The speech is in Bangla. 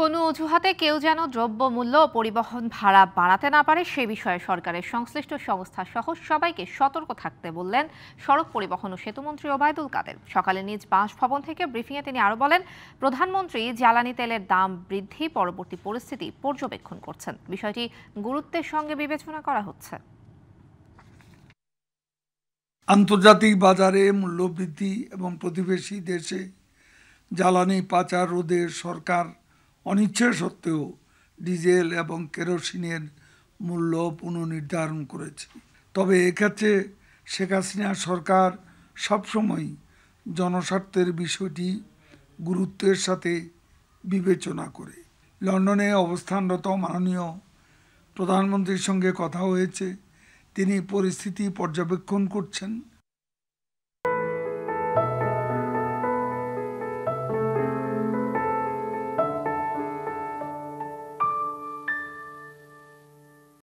কোনো অজুহাতে কেউ যেন দ্রব্যমূল্য ও পরিবহন ভাড়া বাড়াতে না পারে সে বিষয়ে সরকারের সংশ্লিষ্ট সংস্থা সহ সবাইকে সতর্ক থাকতে বললেন সড়ক পরিবহন ও সেতুমন্ত্রী ওবায়দুল কাদের সকালে নিজ বাসভবন থেকে ব্রিফিংয়ে তিনি আরও বলেন প্রধানমন্ত্রী জ্বালানি তেলের দাম বৃদ্ধি পরবর্তী পরিস্থিতি পর্যবেক্ষণ করছেন বিষয়টি গুরুত্বের সঙ্গে বিবেচনা করা হচ্ছে আন্তর্জাতিক বাজারে মূল্যবৃদ্ধি এবং প্রতিবেশী দেশে জ্বালানি পাচার রোধে সরকার অনিচ্ছা সত্ত্বেও ডিজেল এবং কেরোসিনের মূল্য পুনর্নির্ধারণ করেছে তবে এক্ষেত্রে শেখ হাসিনা সরকার সবসময় জনস্বার্থের বিষয়টি গুরুত্বের সাথে বিবেচনা করে লন্ডনে অবস্থানরত মাননীয় প্রধানমন্ত্রীর সঙ্গে কথা হয়েছে তিনি পরিস্থিতি পর্যবেক্ষণ করছেন